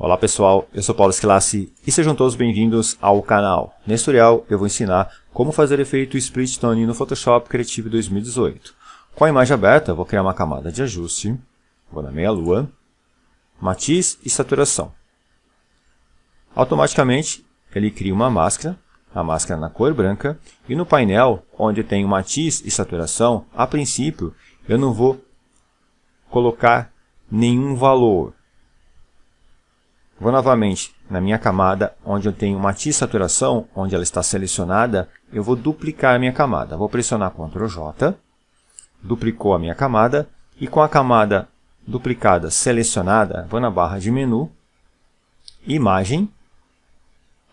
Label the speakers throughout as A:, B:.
A: Olá pessoal, eu sou Paulo Esquilassi e sejam todos bem-vindos ao canal. Neste tutorial eu vou ensinar como fazer efeito Split Tone no Photoshop Creative 2018. Com a imagem aberta, vou criar uma camada de ajuste, vou na meia lua, matiz e saturação. Automaticamente ele cria uma máscara, a máscara na cor branca, e no painel onde tem matiz e saturação, a princípio eu não vou colocar nenhum valor, Vou novamente na minha camada, onde eu tenho matiz saturação, onde ela está selecionada, eu vou duplicar a minha camada. Vou pressionar Ctrl J, duplicou a minha camada, e com a camada duplicada selecionada, vou na barra de menu, imagem,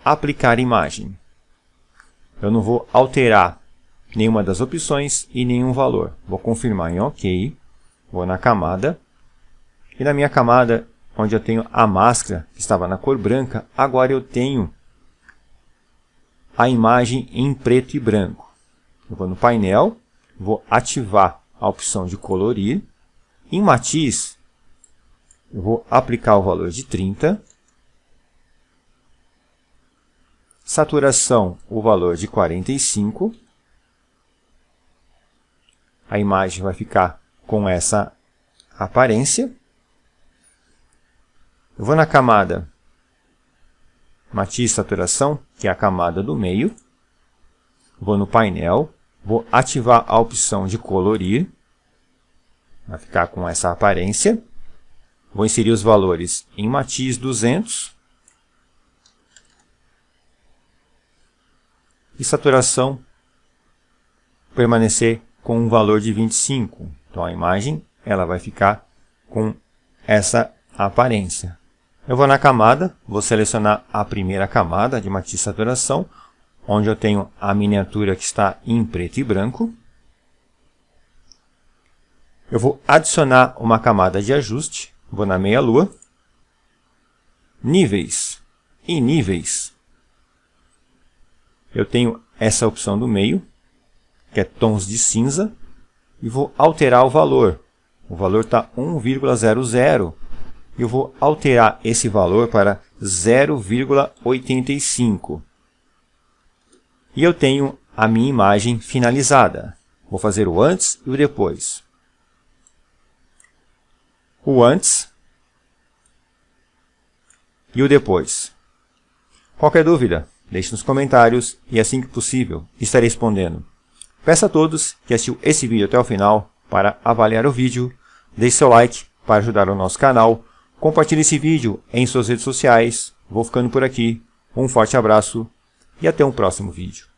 A: aplicar imagem. Eu não vou alterar nenhuma das opções e nenhum valor. Vou confirmar em OK, vou na camada, e na minha camada onde eu tenho a máscara, que estava na cor branca, agora eu tenho a imagem em preto e branco. Eu vou no painel, vou ativar a opção de colorir. Em matiz, eu vou aplicar o valor de 30. Saturação, o valor de 45. A imagem vai ficar com essa aparência. Eu vou na camada matiz saturação, que é a camada do meio. Vou no painel, vou ativar a opção de colorir. Vai ficar com essa aparência. Vou inserir os valores em matiz 200. E saturação permanecer com um valor de 25. Então a imagem ela vai ficar com essa aparência. Eu vou na camada, vou selecionar a primeira camada de matiz saturação, onde eu tenho a miniatura que está em preto e branco. Eu vou adicionar uma camada de ajuste, vou na meia lua, níveis, e níveis, eu tenho essa opção do meio, que é tons de cinza, e vou alterar o valor. O valor está 1,00 eu vou alterar esse valor para 0,85. E eu tenho a minha imagem finalizada. Vou fazer o antes e o depois. O antes e o depois. Qualquer dúvida, deixe nos comentários e assim que possível estarei respondendo. Peço a todos que assistiu esse vídeo até o final para avaliar o vídeo, deixe seu like para ajudar o nosso canal Compartilhe esse vídeo em suas redes sociais. Vou ficando por aqui. Um forte abraço e até um próximo vídeo.